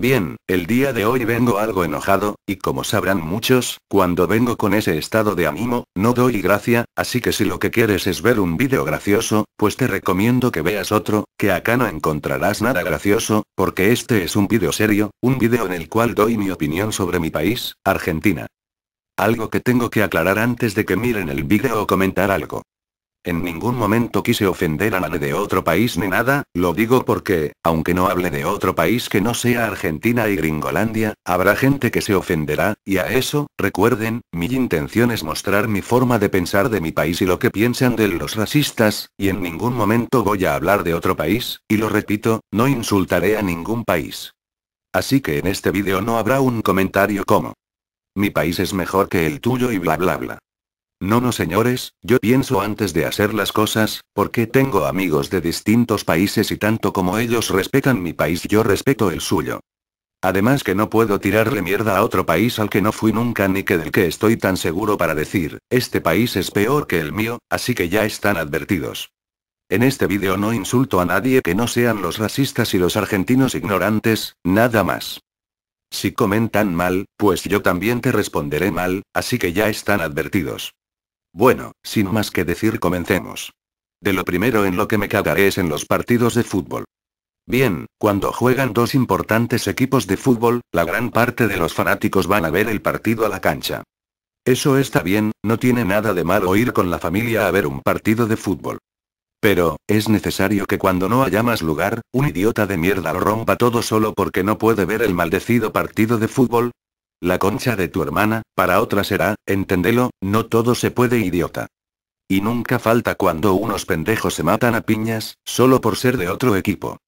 Bien, el día de hoy vengo algo enojado, y como sabrán muchos, cuando vengo con ese estado de ánimo, no doy gracia, así que si lo que quieres es ver un vídeo gracioso, pues te recomiendo que veas otro, que acá no encontrarás nada gracioso, porque este es un vídeo serio, un vídeo en el cual doy mi opinión sobre mi país, Argentina. Algo que tengo que aclarar antes de que miren el vídeo o comentar algo. En ningún momento quise ofender a nadie de otro país ni nada, lo digo porque, aunque no hable de otro país que no sea Argentina y Gringolandia, habrá gente que se ofenderá, y a eso, recuerden, mi intención es mostrar mi forma de pensar de mi país y lo que piensan de los racistas, y en ningún momento voy a hablar de otro país, y lo repito, no insultaré a ningún país. Así que en este vídeo no habrá un comentario como mi país es mejor que el tuyo y bla bla bla. No, no, señores, yo pienso antes de hacer las cosas, porque tengo amigos de distintos países y tanto como ellos respetan mi país, yo respeto el suyo. Además que no puedo tirarle mierda a otro país al que no fui nunca ni que del que estoy tan seguro para decir, este país es peor que el mío, así que ya están advertidos. En este vídeo no insulto a nadie que no sean los racistas y los argentinos ignorantes, nada más. Si comentan mal, pues yo también te responderé mal, así que ya están advertidos. Bueno, sin más que decir comencemos. De lo primero en lo que me cagaré es en los partidos de fútbol. Bien, cuando juegan dos importantes equipos de fútbol, la gran parte de los fanáticos van a ver el partido a la cancha. Eso está bien, no tiene nada de malo ir con la familia a ver un partido de fútbol. Pero, es necesario que cuando no haya más lugar, un idiota de mierda lo rompa todo solo porque no puede ver el maldecido partido de fútbol. La concha de tu hermana, para otra será, entendelo, no todo se puede idiota. Y nunca falta cuando unos pendejos se matan a piñas, solo por ser de otro equipo.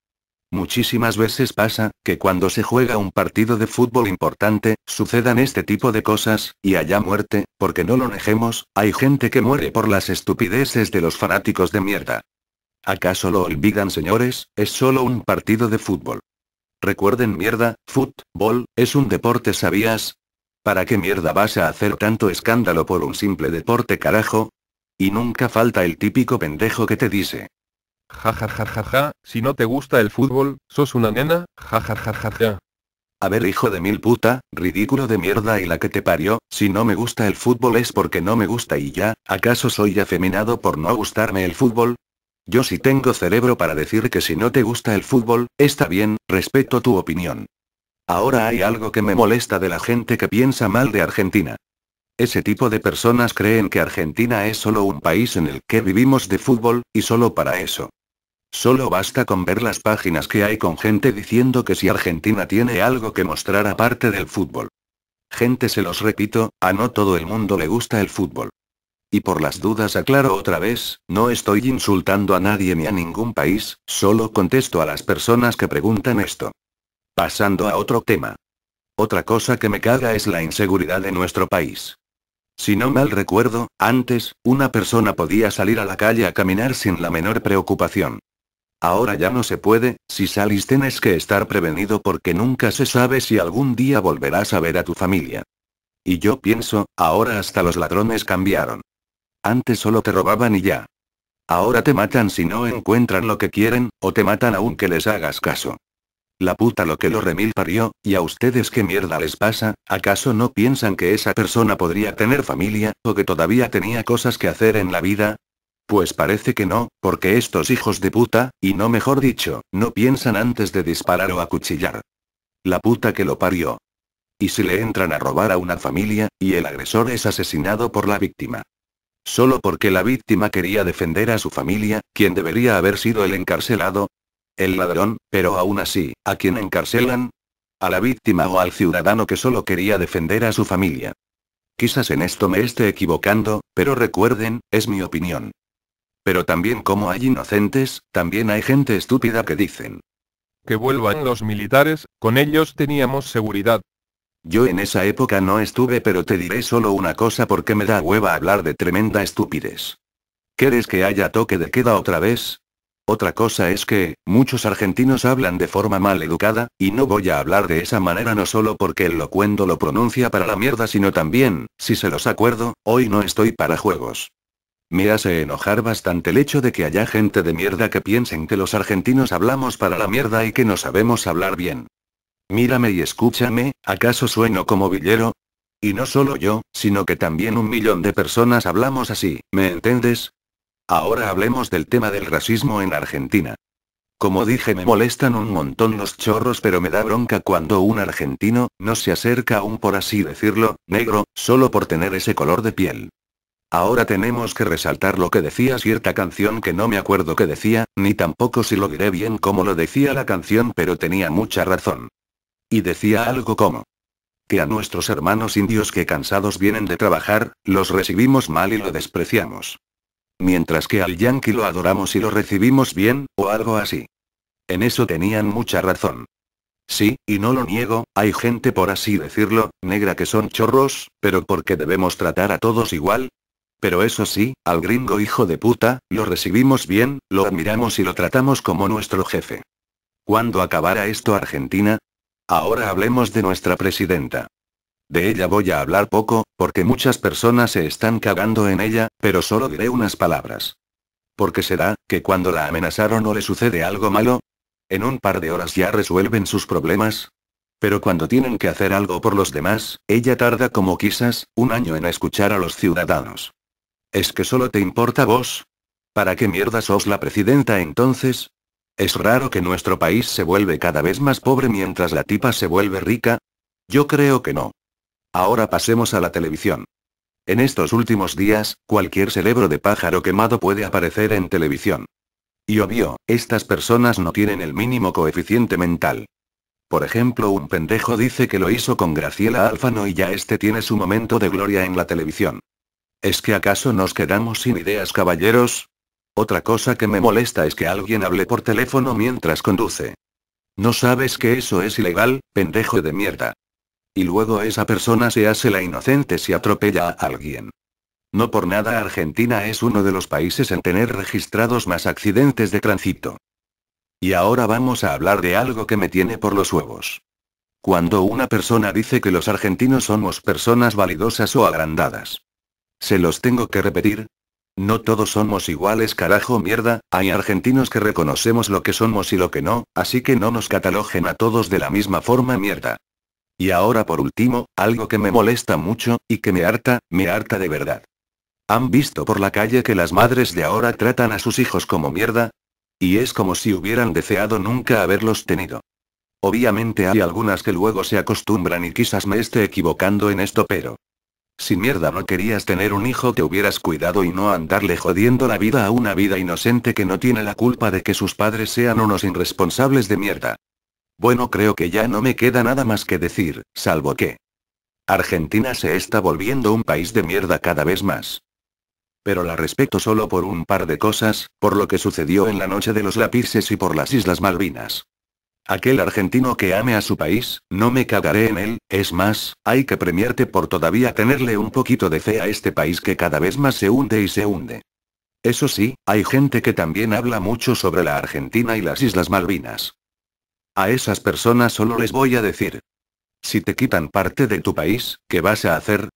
Muchísimas veces pasa, que cuando se juega un partido de fútbol importante, sucedan este tipo de cosas, y allá muerte, porque no lo dejemos, hay gente que muere por las estupideces de los fanáticos de mierda. ¿Acaso lo olvidan señores? Es solo un partido de fútbol. Recuerden mierda, fútbol, es un deporte ¿sabías? ¿Para qué mierda vas a hacer tanto escándalo por un simple deporte carajo? Y nunca falta el típico pendejo que te dice. Ja ja ja ja ja, si no te gusta el fútbol, sos una nena, ja ja ja ja ja. A ver hijo de mil puta, ridículo de mierda y la que te parió, si no me gusta el fútbol es porque no me gusta y ya, ¿acaso soy afeminado por no gustarme el fútbol? Yo sí tengo cerebro para decir que si no te gusta el fútbol, está bien, respeto tu opinión. Ahora hay algo que me molesta de la gente que piensa mal de Argentina. Ese tipo de personas creen que Argentina es solo un país en el que vivimos de fútbol, y solo para eso. Solo basta con ver las páginas que hay con gente diciendo que si Argentina tiene algo que mostrar aparte del fútbol. Gente se los repito, a no todo el mundo le gusta el fútbol. Y por las dudas aclaro otra vez, no estoy insultando a nadie ni a ningún país, solo contesto a las personas que preguntan esto. Pasando a otro tema. Otra cosa que me caga es la inseguridad de nuestro país. Si no mal recuerdo, antes, una persona podía salir a la calle a caminar sin la menor preocupación. Ahora ya no se puede, si salís tienes que estar prevenido porque nunca se sabe si algún día volverás a ver a tu familia. Y yo pienso, ahora hasta los ladrones cambiaron. Antes solo te robaban y ya. Ahora te matan si no encuentran lo que quieren, o te matan aunque les hagas caso. La puta lo que lo remil parió, y a ustedes qué mierda les pasa, ¿acaso no piensan que esa persona podría tener familia, o que todavía tenía cosas que hacer en la vida? Pues parece que no, porque estos hijos de puta, y no mejor dicho, no piensan antes de disparar o acuchillar. La puta que lo parió. Y si le entran a robar a una familia, y el agresor es asesinado por la víctima. Solo porque la víctima quería defender a su familia, quien debería haber sido el encarcelado. El ladrón, pero aún así, ¿a quien encarcelan? A la víctima o al ciudadano que solo quería defender a su familia. Quizás en esto me esté equivocando, pero recuerden, es mi opinión. Pero también como hay inocentes, también hay gente estúpida que dicen. Que vuelvan los militares, con ellos teníamos seguridad, yo en esa época no estuve, pero te diré solo una cosa porque me da hueva hablar de tremenda estupidez. ¿Quieres que haya toque de queda otra vez? Otra cosa es que, muchos argentinos hablan de forma mal educada, y no voy a hablar de esa manera no solo porque el locuendo lo pronuncia para la mierda, sino también, si se los acuerdo, hoy no estoy para juegos. Me hace enojar bastante el hecho de que haya gente de mierda que piensen que los argentinos hablamos para la mierda y que no sabemos hablar bien. Mírame y escúchame, ¿acaso sueno como villero? Y no solo yo, sino que también un millón de personas hablamos así, ¿me entiendes? Ahora hablemos del tema del racismo en Argentina. Como dije, me molestan un montón los chorros, pero me da bronca cuando un argentino no se acerca aún un, por así decirlo, negro, solo por tener ese color de piel. Ahora tenemos que resaltar lo que decía cierta canción que no me acuerdo que decía, ni tampoco si lo diré bien como lo decía la canción, pero tenía mucha razón. Y decía algo como, que a nuestros hermanos indios que cansados vienen de trabajar, los recibimos mal y lo despreciamos. Mientras que al yanqui lo adoramos y lo recibimos bien, o algo así. En eso tenían mucha razón. Sí, y no lo niego, hay gente por así decirlo, negra que son chorros, pero porque debemos tratar a todos igual? Pero eso sí, al gringo hijo de puta, lo recibimos bien, lo admiramos y lo tratamos como nuestro jefe. Cuando acabara esto Argentina, Ahora hablemos de nuestra presidenta. De ella voy a hablar poco, porque muchas personas se están cagando en ella, pero solo diré unas palabras. ¿Por qué será que cuando la amenazaron o le sucede algo malo? En un par de horas ya resuelven sus problemas. Pero cuando tienen que hacer algo por los demás, ella tarda como quizás, un año en escuchar a los ciudadanos. ¿Es que solo te importa vos? ¿Para qué mierda sos la presidenta entonces? Es raro que nuestro país se vuelve cada vez más pobre mientras la tipa se vuelve rica. Yo creo que no. Ahora pasemos a la televisión. En estos últimos días, cualquier cerebro de pájaro quemado puede aparecer en televisión. Y obvio, estas personas no tienen el mínimo coeficiente mental. Por ejemplo, un pendejo dice que lo hizo con Graciela Alfano y ya este tiene su momento de gloria en la televisión. ¿Es que acaso nos quedamos sin ideas, caballeros? Otra cosa que me molesta es que alguien hable por teléfono mientras conduce. No sabes que eso es ilegal, pendejo de mierda. Y luego esa persona se hace la inocente si atropella a alguien. No por nada Argentina es uno de los países en tener registrados más accidentes de tránsito. Y ahora vamos a hablar de algo que me tiene por los huevos. Cuando una persona dice que los argentinos somos personas validosas o agrandadas. Se los tengo que repetir, no todos somos iguales, carajo mierda, hay argentinos que reconocemos lo que somos y lo que no, así que no nos catalogen a todos de la misma forma mierda. Y ahora por último, algo que me molesta mucho, y que me harta, me harta de verdad. ¿Han visto por la calle que las madres de ahora tratan a sus hijos como mierda? Y es como si hubieran deseado nunca haberlos tenido. Obviamente hay algunas que luego se acostumbran y quizás me esté equivocando en esto, pero si mierda no querías tener un hijo te hubieras cuidado y no andarle jodiendo la vida a una vida inocente que no tiene la culpa de que sus padres sean unos irresponsables de mierda. Bueno creo que ya no me queda nada más que decir, salvo que... Argentina se está volviendo un país de mierda cada vez más. Pero la respeto solo por un par de cosas, por lo que sucedió en la noche de los lápices y por las Islas Malvinas. Aquel argentino que ame a su país, no me cagaré en él, es más, hay que premiarte por todavía tenerle un poquito de fe a este país que cada vez más se hunde y se hunde. Eso sí, hay gente que también habla mucho sobre la Argentina y las Islas Malvinas. A esas personas solo les voy a decir. Si te quitan parte de tu país, ¿qué vas a hacer?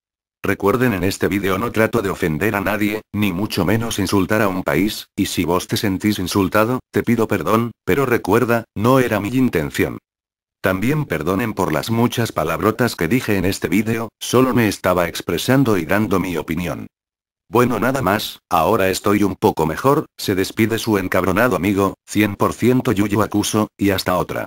Recuerden en este vídeo no trato de ofender a nadie, ni mucho menos insultar a un país, y si vos te sentís insultado, te pido perdón, pero recuerda, no era mi intención. También perdonen por las muchas palabrotas que dije en este vídeo, solo me estaba expresando y dando mi opinión. Bueno nada más, ahora estoy un poco mejor, se despide su encabronado amigo, 100% Yuyu Acuso, y hasta otra.